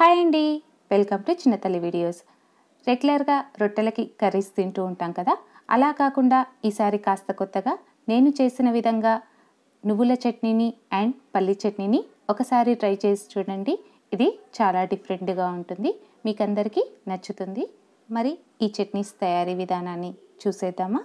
hi అండి welcome to చిన్నతల్లి videos రెగ్యులర్గా రొట్టెలకి curries తింటూ ఉంటాం కదా అలా కాకుండా ఈసారి కాస్త కొత్తగా నేను చేసిన విధంగా నువ్వుల చట్నీని అండ్ పల్లి చట్నీని ఒకసారి ట్రై చేసి చూడండి ఇది చాలా డిఫరెంట్గా ఉంటుంది మీకు అందరికీ నచ్చుతుంది మరి ఈ చట్నీస్ తయారీ విధానాన్ని చూసేద్దామా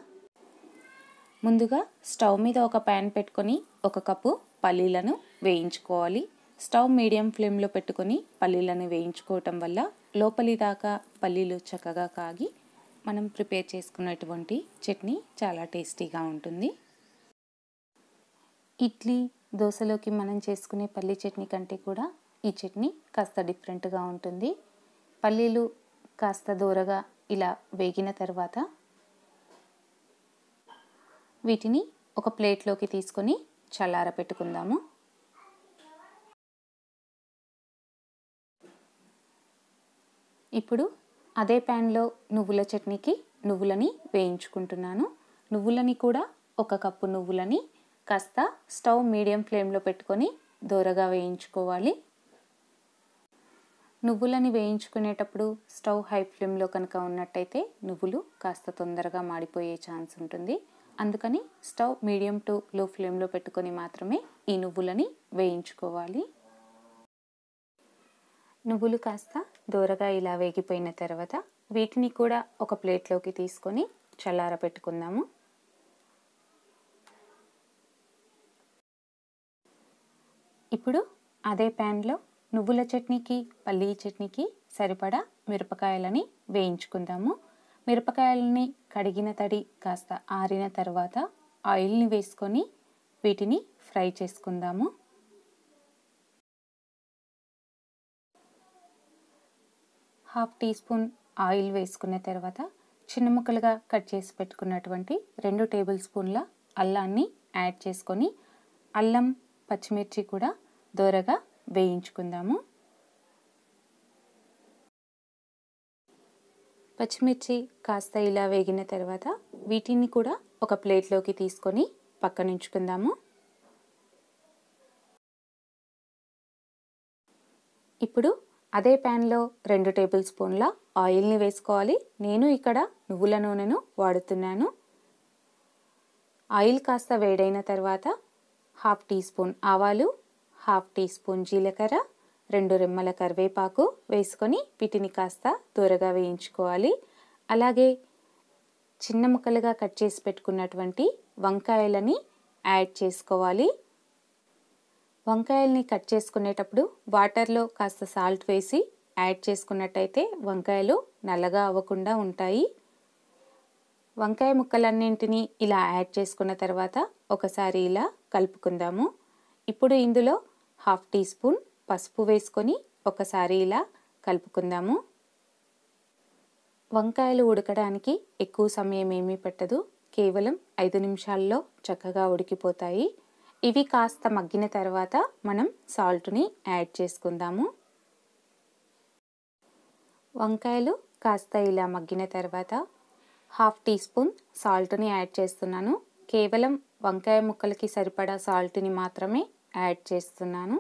ముందుగా స్టవ్ మీద ఒక ప్యాన్ పెట్టుకొని ఒక కప్పు పల్లీలను వేయించుకోవాలి స్టవ్ మీడియం ఫ్లేమ్లో పెట్టుకొని పల్లీలను వేయించుకోవటం వల్ల లోపలి దాకా పల్లీలు చక్కగా కాగి మనం ప్రిపేర్ చేసుకున్నటువంటి చట్నీ చాలా టేస్టీగా ఉంటుంది ఇడ్లీ దోశలోకి మనం చేసుకునే పల్లీ చట్నీ కంటే కూడా ఈ చట్నీ కాస్త డిఫరెంట్గా ఉంటుంది పల్లీలు కాస్త దూరగా ఇలా వేగిన తర్వాత వీటిని ఒక ప్లేట్లోకి తీసుకొని చల్లార పెట్టుకుందాము ఇప్పుడు అదే ప్యాన్లో నువ్వుల చట్నీకి నువ్వులని వేయించుకుంటున్నాను నువ్వులని కూడా ఒక కప్పు నువ్వులని కాస్త స్టవ్ మీడియం ఫ్లేమ్లో పెట్టుకొని దోరగా వేయించుకోవాలి నువ్వులని వేయించుకునేటప్పుడు స్టవ్ హై ఫ్లేమ్లో కనుక ఉన్నట్టయితే నువ్వులు కాస్త తొందరగా మాడిపోయే ఛాన్స్ ఉంటుంది అందుకని స్టవ్ మీడియం టు లో ఫ్లేమ్లో పెట్టుకొని మాత్రమే ఈ నువ్వులని వేయించుకోవాలి నువ్వులు కాస్త దూరగా ఇలా వేగిపోయిన తర్వాత వీటిని కూడా ఒక ప్లేట్లోకి తీసుకొని చల్లార పెట్టుకుందాము ఇప్పుడు అదే ప్యాన్లో నువ్వుల చట్నీకి పల్లీ చట్నీకి సరిపడా మిరపకాయలని వేయించుకుందాము మిరపకాయలని కడిగిన తడి కాస్త ఆరిన తర్వాత ఆయిల్ని వేసుకొని వీటిని ఫ్రై చేసుకుందాము హాఫ్ టీ స్పూన్ ఆయిల్ వేసుకున్న తర్వాత చిన్న ముక్కలుగా కట్ చేసి పెట్టుకున్నటువంటి రెండు టేబుల్ స్పూన్ల అల్లాన్ని యాడ్ చేసుకొని అల్లం పచ్చిమిర్చి కూడా దోరగా వేయించుకుందాము పచ్చిమిర్చి కాస్త ఇలా వేగిన తర్వాత వీటిని కూడా ఒక ప్లేట్లోకి తీసుకొని పక్కనుంచుకుందాము ఇప్పుడు అదే ప్యాన్లో రెండు టేబుల్ స్పూన్ల ఆయిల్ని వేసుకోవాలి నేను ఇక్కడ నువ్వుల నూనెను వాడుతున్నాను ఆయిల్ కాస్త వేడైన తర్వాత హాఫ్ టీ స్పూన్ ఆవాలు హాఫ్ టీ స్పూన్ జీలకర్ర రెండు రెమ్మల కరివేపాకు వేసుకొని వీటిని కాస్త దూరగా వేయించుకోవాలి అలాగే చిన్న ముక్కలుగా కట్ చేసి పెట్టుకున్నటువంటి వంకాయలని యాడ్ చేసుకోవాలి వంకాయల్ని కట్ చేసుకునేటప్పుడు వాటర్లో కాస్త సాల్ట్ వేసి యాడ్ చేసుకున్నట్టయితే వంకాయలు నల్లగా అవ్వకుండా ఉంటాయి వంకాయ ముక్కలన్నింటినీ ఇలా యాడ్ చేసుకున్న తర్వాత ఒకసారి ఇలా కలుపుకుందాము ఇప్పుడు ఇందులో హాఫ్ టీ స్పూన్ పసుపు వేసుకొని ఒకసారి ఇలా కలుపుకుందాము వంకాయలు ఉడకడానికి ఎక్కువ సమయం ఏమీ పట్టదు కేవలం ఐదు నిమిషాల్లో చక్కగా ఉడికిపోతాయి ఇవి కాస్త మగ్గిన తర్వాత మనం సాల్ట్ని యాడ్ చేసుకుందాము వంకాయలు కాస్త ఇలా మగ్గిన తర్వాత హాఫ్ టీ స్పూన్ సాల్ట్ని యాడ్ చేస్తున్నాను కేవలం వంకాయ ముక్కలకి సరిపడా సాల్ట్ని మాత్రమే యాడ్ చేస్తున్నాను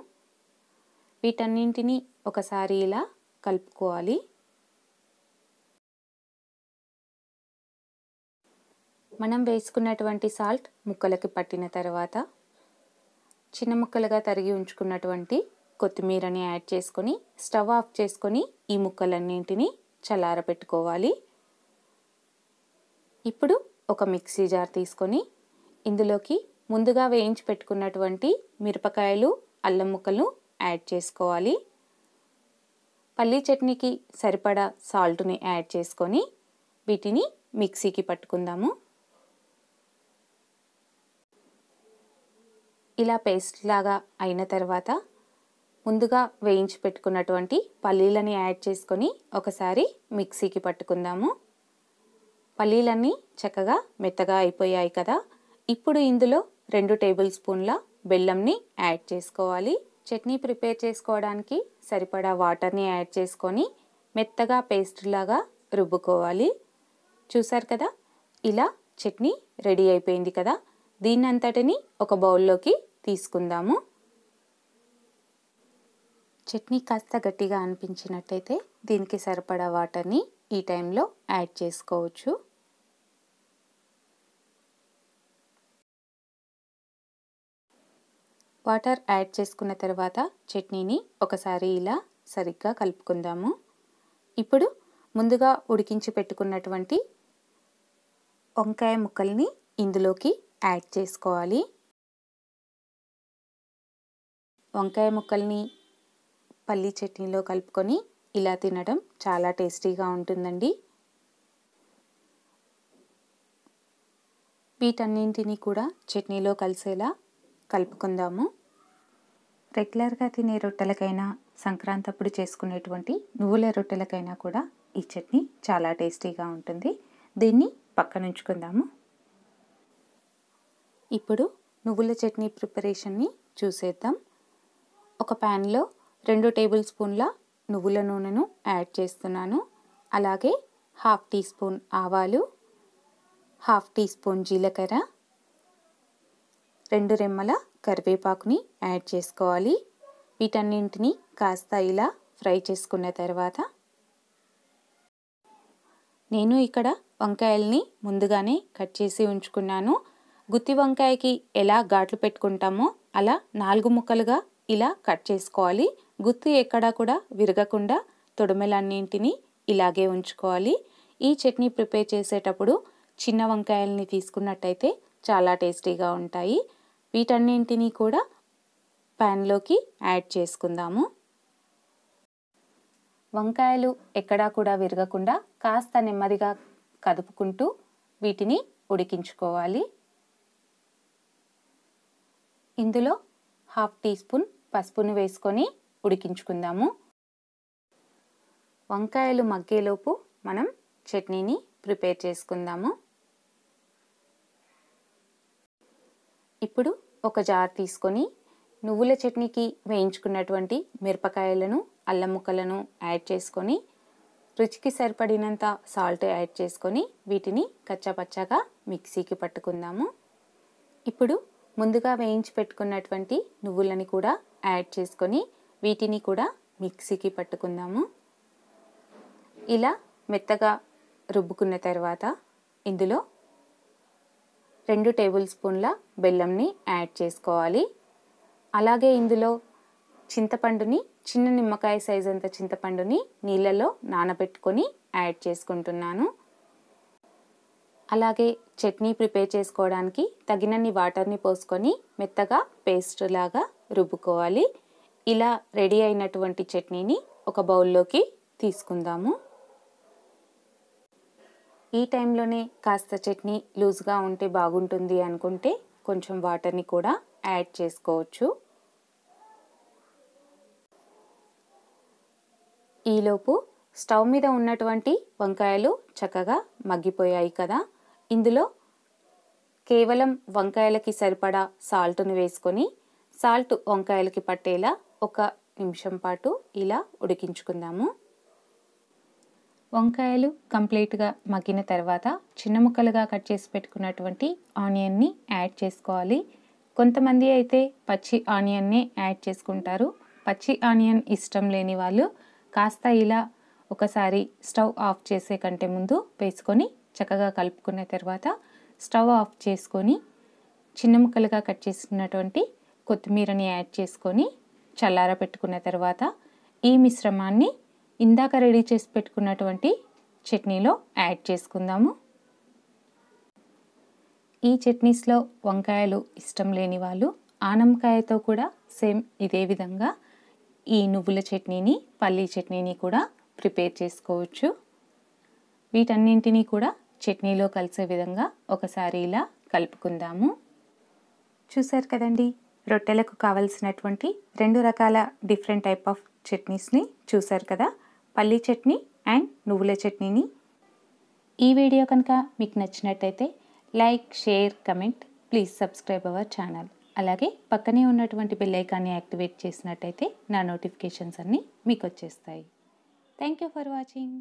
వీటన్నింటినీ ఒకసారి ఇలా కలుపుకోవాలి మనం వేసుకున్నటువంటి సాల్ట్ ముక్కలకి పట్టిన తర్వాత చిన్న ముక్కలుగా తరిగి ఉంచుకున్నటువంటి కొత్తిమీరని యాడ్ చేసుకొని స్టవ్ ఆఫ్ చేసుకొని ఈ ముక్కలన్నింటినీ పెట్టుకోవాలి ఇప్పుడు ఒక మిక్సీ జార్ తీసుకొని ఇందులోకి ముందుగా వేయించి పెట్టుకున్నటువంటి మిరపకాయలు అల్లం ముక్కలు యాడ్ చేసుకోవాలి పల్లి చట్నీకి సరిపడా సాల్ట్ని యాడ్ చేసుకొని వీటిని మిక్సీకి పట్టుకుందాము ఇలా పేస్ట్ లాగా అయిన తర్వాత ముందుగా వేయించి పెట్టుకున్నటువంటి పల్లీలని యాడ్ చేసుకొని ఒకసారి మిక్సీకి పట్టుకుందాము పల్లీలన్నీ చక్కగా మెత్తగా అయిపోయాయి కదా ఇప్పుడు ఇందులో రెండు టేబుల్ స్పూన్ల బెల్లంని యాడ్ చేసుకోవాలి చట్నీ ప్రిపేర్ చేసుకోవడానికి సరిపడా వాటర్ని యాడ్ చేసుకొని మెత్తగా పేస్ట్ లాగా రుబ్బుకోవాలి చూసారు కదా ఇలా చట్నీ రెడీ అయిపోయింది కదా దీన్నంతటిని ఒక బౌల్లోకి తీసుకుందాము చట్నీ కాస్త గట్టిగా అనిపించినట్టయితే దీనికి సరిపడా వాటర్ని ఈ టైంలో యాడ్ చేసుకోవచ్చు వాటర్ యాడ్ చేసుకున్న తర్వాత చట్నీని ఒకసారి ఇలా సరిగ్గా కలుపుకుందాము ఇప్పుడు ముందుగా ఉడికించి పెట్టుకున్నటువంటి వంకాయ ముక్కల్ని ఇందులోకి యాడ్ చేసుకోవాలి వంకాయ ముక్కల్ని పల్లీ చట్నీలో కలుపుకొని ఇలా తినడం చాలా టేస్టీగా ఉంటుందండి వీటన్నింటినీ కూడా చట్నీలో కలిసేలా కలుపుకుందాము రెగ్యులర్గా తినే రొట్టెలకైనా సంక్రాంతి అప్పుడు చేసుకునేటువంటి నువ్వుల రొట్టెలకైనా కూడా ఈ చట్నీ చాలా టేస్టీగా ఉంటుంది దీన్ని పక్కనుంచుకుందాము ఇప్పుడు నువ్వుల చట్నీ ప్రిపరేషన్ని చూసేద్దాం ఒక ప్యాన్లో రెండు టేబుల్ స్పూన్ల నువ్వుల నూనెను యాడ్ చేస్తున్నాను అలాగే హాఫ్ టీ స్పూన్ ఆవాలు హాఫ్ టీ స్పూన్ జీలకర్ర రెండు రెమ్మల కరివేపాకుని యాడ్ చేసుకోవాలి వీటన్నింటినీ కాస్త ఇలా ఫ్రై చేసుకున్న తర్వాత నేను ఇక్కడ వంకాయల్ని ముందుగానే కట్ చేసి ఉంచుకున్నాను గుత్తి వంకాయకి ఎలా ఘాట్లు పెట్టుకుంటామో అలా నాలుగు ముక్కలుగా ఇలా కట్ చేసుకోవాలి గుత్తు ఎక్కడా కూడా విరగకుండా తొడమలన్నింటినీ ఇలాగే ఉంచుకోవాలి ఈ చట్నీ ప్రిపేర్ చేసేటప్పుడు చిన్న వంకాయల్ని తీసుకున్నట్టయితే చాలా టేస్టీగా ఉంటాయి వీటన్నింటినీ కూడా ప్యాన్లోకి యాడ్ చేసుకుందాము వంకాయలు ఎక్కడా కూడా విరగకుండా కాస్త నెమ్మదిగా కదుపుకుంటూ వీటిని ఉడికించుకోవాలి ఇందులో హాఫ్ టీ స్పూన్ పసుపును వేసుకొని ఉడికించుకుందాము వంకాయలు మగ్గేలోపు మనం చట్నీని ప్రిపేర్ చేసుకుందాము ఇప్పుడు ఒక జార్ తీసుకొని నువ్వుల చట్నీకి వేయించుకున్నటువంటి మిరపకాయలను అల్లం ముక్కలను యాడ్ చేసుకొని రుచికి సరిపడినంత సాల్ట్ యాడ్ చేసుకొని వీటిని కచ్చాపచ్చాగా మిక్సీకి పట్టుకుందాము ఇప్పుడు ముందుగా వేయించి పెట్టుకున్నటువంటి నువ్వులని కూడా యాడ్ చేసుకొని వీటిని కూడా మిక్సీకి పట్టుకుందాము ఇలా మెత్తగా రుబ్బుకున్న తర్వాత ఇందులో రెండు టేబుల్ స్పూన్ల బెల్లంని యాడ్ చేసుకోవాలి అలాగే ఇందులో చింతపండుని చిన్న నిమ్మకాయ సైజ్ అంత చింతపండుని నీళ్ళలో నానబెట్టుకొని యాడ్ చేసుకుంటున్నాను అలాగే చట్నీ ప్రిపేర్ చేసుకోవడానికి తగినన్ని వాటర్ని పోసుకొని మెత్తగా పేస్ట్ లాగా రుబ్బుకోవాలి ఇలా రెడీ అయినటువంటి చట్నీని ఒక బౌల్లోకి తీసుకుందాము ఈ టైంలోనే కాస్త చట్నీ లూజ్గా ఉంటే బాగుంటుంది అనుకుంటే కొంచెం వాటర్ని కూడా యాడ్ చేసుకోవచ్చు ఈలోపు స్టవ్ మీద ఉన్నటువంటి వంకాయలు చక్కగా మగ్గిపోయాయి కదా ఇందులో కేవలం వంకాయలకి సరిపడా సాల్ట్ను వేసుకొని సాల్ట్ వంకాయలకి పట్టేలా ఒక నిమిషం పాటు ఇలా ఉడికించుకుందాము వంకాయలు కంప్లీట్గా మగ్గిన తర్వాత చిన్న ముక్కలుగా కట్ చేసి పెట్టుకున్నటువంటి ఆనియన్ని యాడ్ చేసుకోవాలి కొంతమంది అయితే పచ్చి ఆనియన్నే యాడ్ చేసుకుంటారు పచ్చి ఆనియన్ ఇష్టం లేని వాళ్ళు కాస్త ఇలా ఒకసారి స్టవ్ ఆఫ్ చేసే కంటే ముందు వేసుకొని చక్కగా కలుపుకున్న తర్వాత స్టవ్ ఆఫ్ చేసుకొని చిన్న ముక్కలుగా కట్ చేసుకున్నటువంటి కొత్తిమీరని యాడ్ చేసుకొని చల్లార పెట్టుకున్న తర్వాత ఈ మిశ్రమాన్ని ఇందాక రెడీ చేసి పెట్టుకున్నటువంటి చట్నీలో యాడ్ చేసుకుందాము ఈ చట్నీస్లో వంకాయలు ఇష్టం లేని వాళ్ళు ఆనంకాయతో కూడా సేమ్ ఇదే విధంగా ఈ నువ్వుల చట్నీని పల్లీ చట్నీని కూడా ప్రిపేర్ చేసుకోవచ్చు వీటన్నింటినీ కూడా చట్నీలో కలిసే విధంగా ఒకసారి ఇలా కలుపుకుందాము చూసారు కదండి రొట్టెలకు కావలసినటువంటి రెండు రకాల డిఫరెంట్ టైప్ ఆఫ్ చట్నీస్ని చూసారు కదా పల్లి చట్నీ అండ్ నువ్వుల చట్నీని ఈ వీడియో కనుక మీకు నచ్చినట్టయితే like share comment please subscribe our channel అలాగే పక్కనే ఉన్నటువంటి బెల్లైకాన్ని యాక్టివేట్ చేసినట్టయితే నా నోటిఫికేషన్స్ అన్నీ మీకు వచ్చేస్తాయి థ్యాంక్ యూ ఫర్ వాచింగ్